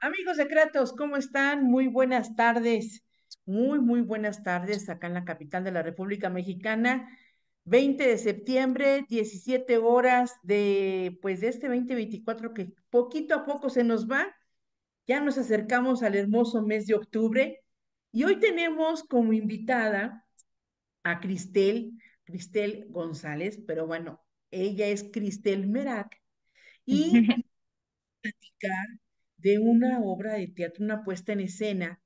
Amigos secretos, ¿cómo están? Muy buenas tardes. Muy, muy buenas tardes acá en la capital de la República Mexicana. 20 de septiembre, 17 horas de pues de este 2024 que poquito a poco se nos va. Ya nos acercamos al hermoso mes de octubre y hoy tenemos como invitada a Cristel, Cristel González, pero bueno, ella es Cristel Merak y de una obra de teatro, una puesta en escena,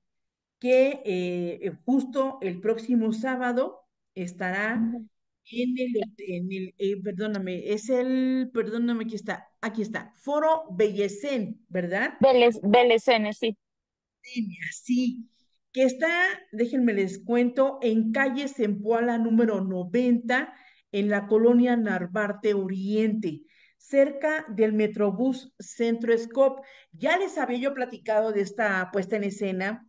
que eh, justo el próximo sábado estará en el, en el eh, perdóname, es el, perdóname, aquí está, aquí está, Foro Bellecén, ¿verdad? Bellecén, sí. Sí, que está, déjenme les cuento, en calle Sempoala número 90, en la colonia Narvarte Oriente cerca del Metrobús Centro Scope. Ya les había yo platicado de esta puesta en escena,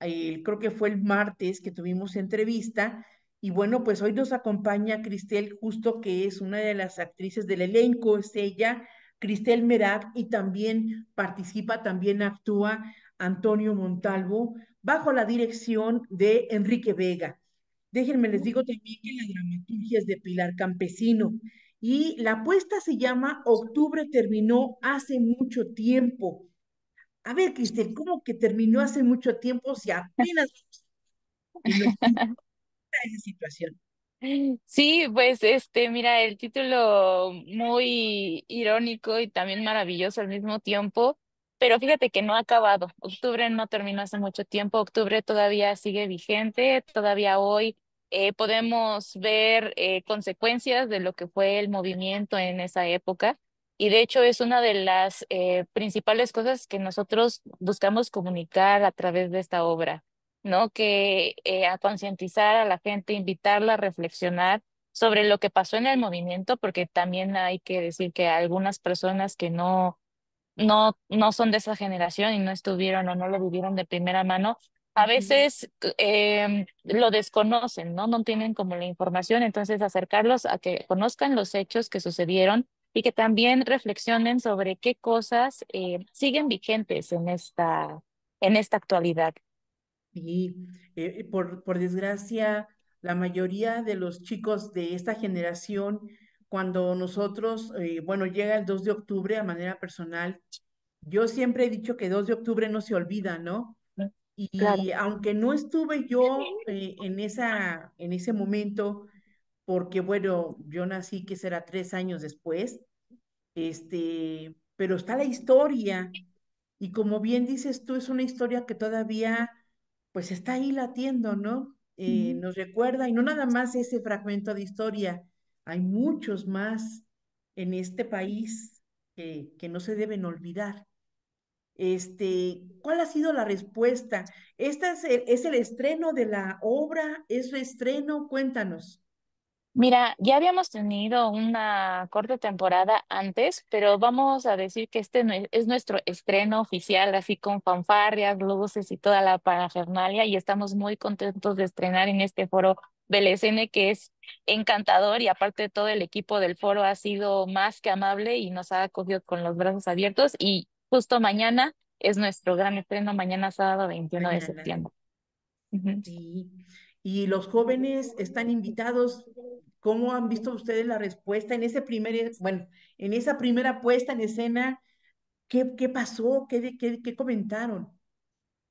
creo que fue el martes que tuvimos entrevista, y bueno, pues hoy nos acompaña Cristel Justo, que es una de las actrices del elenco, es ella, Cristel Merak, y también participa, también actúa Antonio Montalvo, bajo la dirección de Enrique Vega. Déjenme les digo también que la dramaturgia es de Pilar Campesino. Y la apuesta se llama Octubre terminó hace mucho tiempo. A ver, Cristel, ¿cómo que terminó hace mucho tiempo si apenas... situación. Sí, pues este, mira, el título muy irónico y también maravilloso al mismo tiempo, pero fíjate que no ha acabado. Octubre no terminó hace mucho tiempo, octubre todavía sigue vigente, todavía hoy eh, podemos ver eh, consecuencias de lo que fue el movimiento en esa época. Y de hecho es una de las eh, principales cosas que nosotros buscamos comunicar a través de esta obra, ¿no? Que a concientizar a la gente, invitarla a reflexionar sobre lo que pasó en el movimiento, porque también hay que decir que algunas personas que no, no, no son de esa generación y no estuvieron o no lo vivieron de primera mano, a veces em, lo desconocen, ¿no? No tienen como la información, entonces acercarlos a que conozcan los hechos que sucedieron y que también reflexionen sobre qué cosas eh, siguen vigentes en esta, en esta actualidad. Eh, y por, por desgracia, la mayoría de los chicos de esta generación, cuando nosotros, eh, bueno, llega el 2 de octubre a manera personal, yo siempre he dicho que 2 de octubre no se olvida, ¿no? Y aunque no estuve yo eh, en, esa, en ese momento, porque bueno, yo nací que será tres años después, este, pero está la historia. Y como bien dices tú, es una historia que todavía pues está ahí latiendo, ¿no? Eh, nos recuerda, y no nada más ese fragmento de historia, hay muchos más en este país que no se deben olvidar. Este, ¿Cuál ha sido la respuesta? ¿Esta es el, estreno de la obra? ¿Es su estreno? Cuéntanos. Mira, ya habíamos tenido una corta temporada antes, pero vamos a decir que este es nuestro estreno oficial, así con fanfarrias, luces y toda la parafernalia, y estamos muy contentos de estrenar en este foro BLSN que es encantador y aparte todo el equipo del foro ha sido más que amable y nos ha acogido con los brazos abiertos y justo mañana es nuestro gran estreno, mañana sábado 21 de septiembre. Sí, y los jóvenes están invitados. ¿Cómo han visto ustedes la respuesta en ese primer, e, bueno, en esa primera puesta en escena? ¿Qué, qué pasó? ¿Qué, qué, qué comentaron?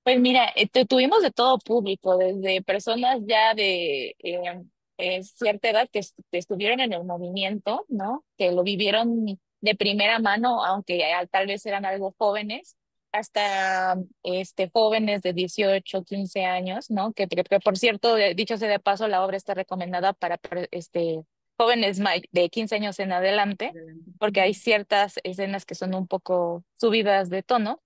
Pues mira, eh, tuvimos de todo público, desde personas ya de eh, eh, cierta edad que, que, estuvieron en el movimiento, ¿no? Que lo vivieron de primera mano, aunque tal vez eran algo jóvenes, hasta este, jóvenes de 18, 15 años, ¿no? Que, por cierto, eh, dicho sea de paso, la obra está recomendada para este, jóvenes de 15 años en adelante, porque hay ciertas escenas que son un poco subidas de tono.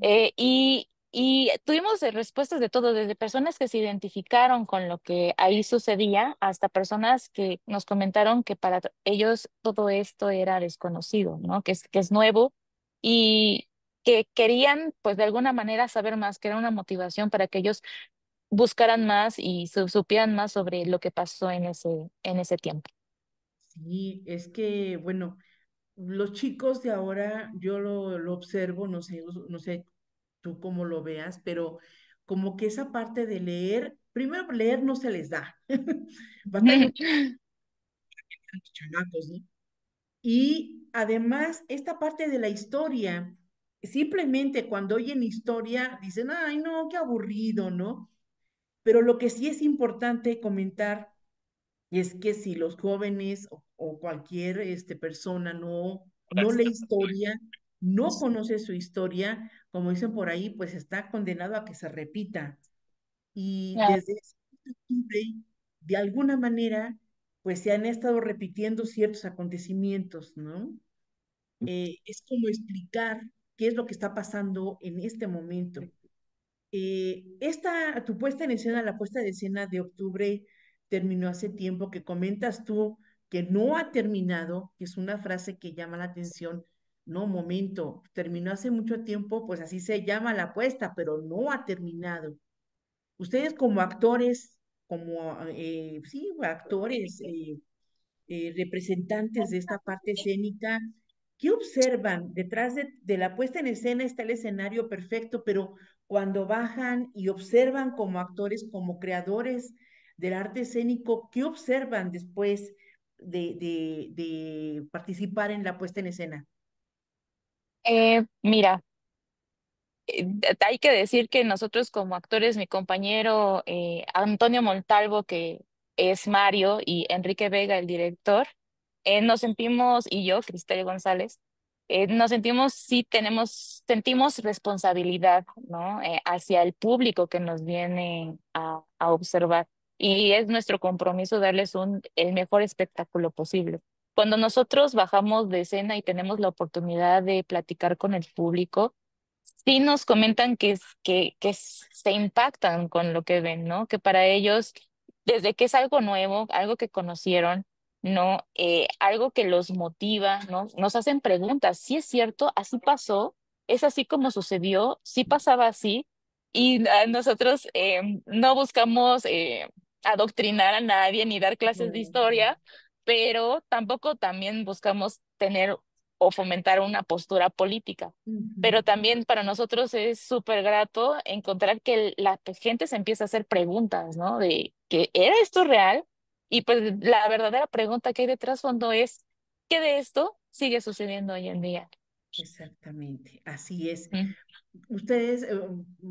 Eh, y y tuvimos eh, respuestas de todo, desde personas que se identificaron con lo que ahí sucedía hasta personas que nos comentaron que para ellos todo esto era desconocido, ¿no? Que es, que es nuevo y que querían, pues de alguna manera, saber más, que era una motivación para que ellos buscaran más y supieran más sobre lo que pasó en ese, en ese tiempo. Sí, es que, bueno, los chicos de ahora, yo lo, lo observo, no sé, no sé tú como lo veas, pero como que esa parte de leer, primero leer no se les da. y además, esta parte de la historia, simplemente cuando oyen historia, dicen, ay, no, qué aburrido, ¿no? Pero lo que sí es importante comentar es que si los jóvenes o, cualquier este, persona no, no lee historia, no conoce su historia, como dicen por ahí, pues está condenado a que se repita. Y desde octubre, de alguna manera, pues se han estado repitiendo ciertos acontecimientos, ¿no? Eh, es como explicar qué es lo que está pasando en este momento. Eh, esta, tu puesta en escena, la puesta de escena de octubre terminó hace tiempo, que comentas tú que no ha terminado, que es una frase que llama la atención, no, momento, terminó hace mucho tiempo, pues así se llama la apuesta, pero no ha terminado. Ustedes como actores, como, eh, sí, actores, eh, eh, representantes de esta parte escénica, ¿qué observan? Detrás de, la puesta en escena está el escenario perfecto, pero cuando bajan y observan como actores, como creadores del arte escénico, ¿qué observan después de, participar en la puesta en escena? Eh, mira, eh, hay que decir que nosotros como actores, mi compañero eh, Antonio Montalvo, que es Mario, y Enrique Vega, el director, nos sentimos, y yo, Cristel González, nos sentimos, sí tenemos, sentimos responsabilidad, ¿no? hacia el público que nos viene a, a observar. Y es nuestro compromiso darles un, el mejor espectáculo posible. Cuando nosotros bajamos de escena y tenemos la oportunidad de platicar con el público, sí nos comentan que, que, que se impactan con lo que ven, ¿no? Que para ellos, desde que es algo nuevo, algo que conocieron, ¿no? Eh, algo que los motiva, ¿no? Nos hacen preguntas, sí es cierto, así pasó, es así como sucedió, sí pasaba así, y nosotros em, no buscamos eh, adoctrinar a nadie ni dar clases de historia, pero tampoco también buscamos tener o fomentar una postura política. Pero también para nosotros es súper grato encontrar que la gente se empieza a hacer preguntas, ¿no? De que era esto real y pues la verdadera pregunta que hay detrás fondo es ¿qué de esto sigue sucediendo hoy en día? Exactamente, así es. Mm. ¿Ustedes eh,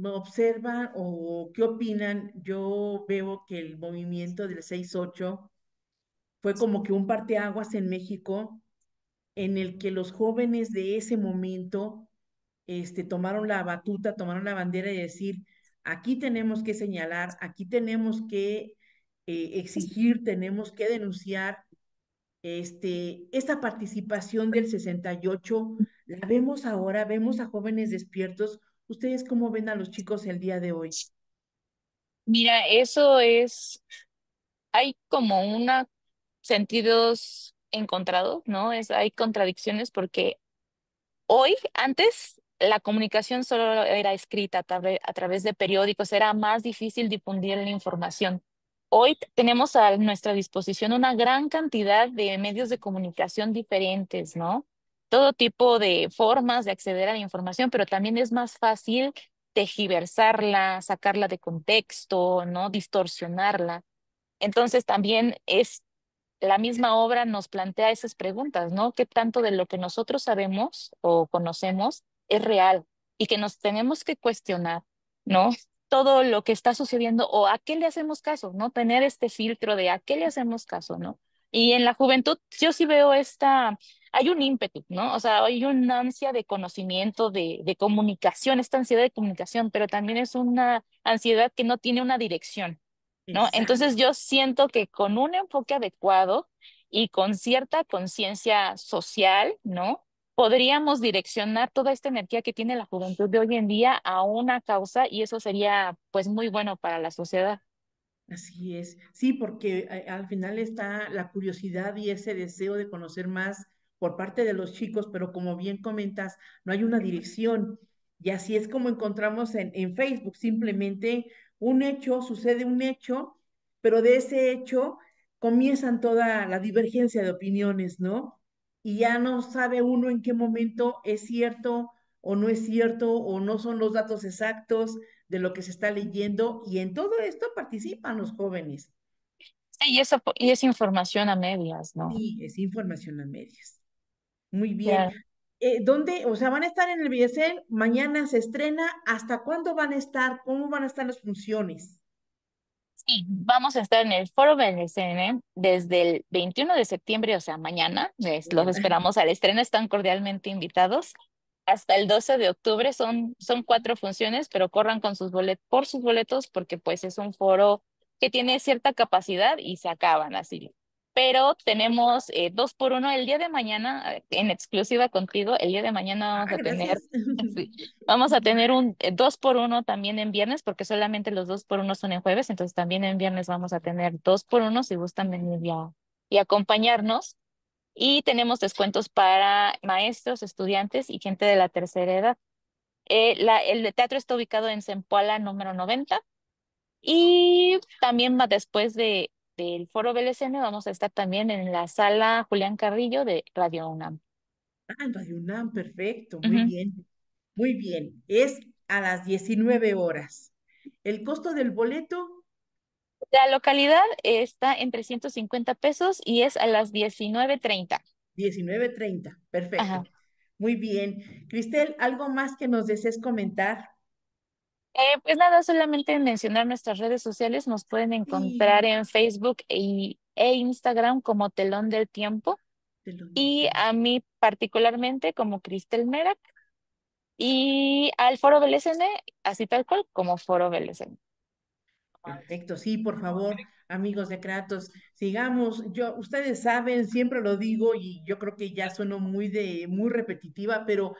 observan o qué opinan? Yo veo que el movimiento del 6-8 fue como que un parteaguas en México en el que los jóvenes de ese momento este, tomaron la batuta, tomaron la bandera y decir, aquí tenemos que señalar, aquí tenemos que eh, exigir, tenemos que denunciar. Este, esta participación del 68 la vemos ahora, vemos a jóvenes despiertos. ¿Ustedes cómo ven a los chicos el día de hoy? Mira, eso es, hay como una sentidos encontrados, ¿no? Es, hay contradicciones porque hoy, antes, la comunicación solo era escrita a, a través de periódicos, era más difícil difundir la información. Hoy tenemos a nuestra disposición una gran cantidad de medios de comunicación diferentes, ¿no? Todo tipo de formas de acceder a la información, pero también es más fácil tejiversarla, sacarla de contexto, ¿no? Distorsionarla. Entonces también es la misma obra nos plantea esas preguntas, ¿no? ¿Qué tanto de lo que nosotros sabemos o conocemos es real? Y que nos tenemos que cuestionar, ¿no? Todo lo que está sucediendo o a qué le hacemos caso, ¿no? Tener este filtro de a qué le hacemos caso, ¿no? Y en la juventud yo sí veo esta, hay un ímpetu, ¿no? O sea, hay una ansia de conocimiento, de, de comunicación, esta ansiedad de comunicación, pero también es una ansiedad que no tiene una dirección, ¿no? Entonces yo siento que con un enfoque adecuado y con cierta conciencia social, ¿no? Podríamos direccionar toda esta energía que tiene la juventud de hoy en día a una causa y eso sería pues muy bueno para la sociedad. Así es, sí, porque eh, al final está la curiosidad y ese deseo de conocer más por parte de los chicos, pero como bien comentas, no hay una dirección. Y así es como encontramos en, en Facebook, simplemente un hecho, sucede un hecho, pero de ese hecho comienzan toda la divergencia de opiniones, ¿no? Y ya no sabe uno en qué momento es cierto o no es cierto o no son los datos exactos de lo que se está leyendo y en todo esto participan los jóvenes. Sí, y, eso, y es información a medias, ¿no? Sí, es información a medias. Muy bien. Eh, ¿dónde, o sea, van a estar en el BSN? Mañana se estrena, ¿hasta cuándo van a estar? ¿Cómo van a estar las funciones? Sí, vamos a estar en el Foro BSN desde el 21 de septiembre, o sea, mañana, los esperamos al estreno, están cordialmente invitados. Hasta el 12 de octubre son, son cuatro funciones, pero corran con sus boletos, por sus boletos, porque pues es un foro que tiene cierta capacidad y se acaban así pero tenemos eh, dos por uno el día de mañana eh, en exclusiva contigo. El día de mañana vamos ah, a tener, vamos a tener un eh, dos por uno también en viernes, porque solamente los dos por uno son en jueves, entonces también en viernes vamos a tener dos por uno si gustan venir y acompañarnos. Y tenemos descuentos para maestros, estudiantes y gente de la tercera edad. la, el teatro está ubicado en Zempoala número 90. Y también después de, del Foro BLSN, vamos a estar también en la sala Julián Carrillo de Radio UNAM. Ah, Radio UNAM, perfecto, muy bien. Muy bien, es a las 19 horas. ¿El costo del boleto? La localidad está en 350 pesos y es a las 19.30. 19.30, perfecto. Muy bien. Cristel, ¿algo más que nos desees comentar? Eh, pues nada, solamente mencionar nuestras redes sociales, nos pueden encontrar en Facebook e, Instagram como Telón del Tiempo y a mí particularmente como Cristel Merak y al foro BLSN, así tal cual, como foro BLSN. Perfecto, sí, por favor, amigos de Kratos, sigamos. Yo, ustedes saben, siempre lo digo y yo creo que ya sueno muy de muy repetitiva, pero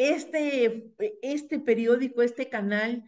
este, este periódico, este canal,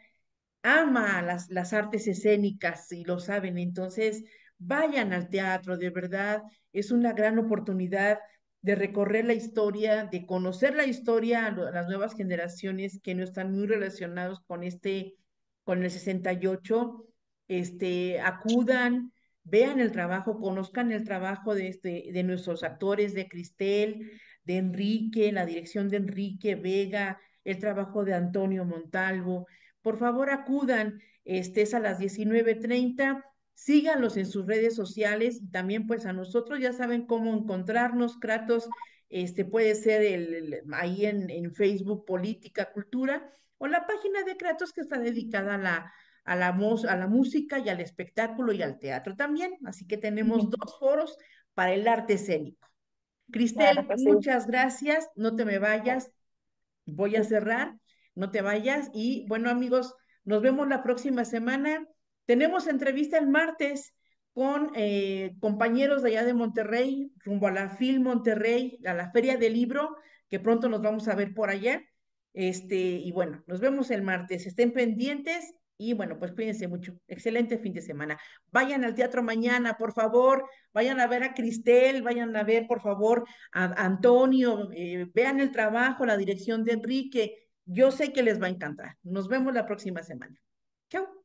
ama las, las artes escénicas y lo saben, entonces vayan al teatro, de verdad, es una gran oportunidad de recorrer la historia, de conocer la historia a las nuevas generaciones que no están muy relacionados con este, con el 68, este, acudan, vean el trabajo, conozcan el trabajo de, este, de nuestros actores, de Cristel, de Enrique, la dirección de Enrique Vega, el trabajo de Antonio Montalvo. Por favor, acudan, este, es a las 19.30, síganlos en sus redes sociales y también pues a nosotros ya saben cómo encontrarnos, Kratos, este puede ser el, ahí en, Facebook Política Cultura o la página de Kratos que está dedicada a la, a la, a la música y al espectáculo y al teatro también. Así que tenemos dos foros para el arte escénico. Cristel, muchas gracias. No te me vayas. Voy a cerrar. No te vayas. Y bueno, amigos, nos vemos la próxima semana. Tenemos entrevista el martes con eh, compañeros de allá de Monterrey, rumbo a la FIL Monterrey, a la Feria del Libro, que pronto nos vamos a ver por allá. Este, y bueno, nos vemos el martes. Estén pendientes y bueno, pues cuídense mucho. Excelente fin de semana. Vayan al teatro mañana, por favor. Vayan a ver a Cristel, vayan a ver, por favor, a Antonio. Eh, vean el trabajo, la dirección de Enrique. Yo sé que les va a encantar. Nos vemos la próxima semana. Chao.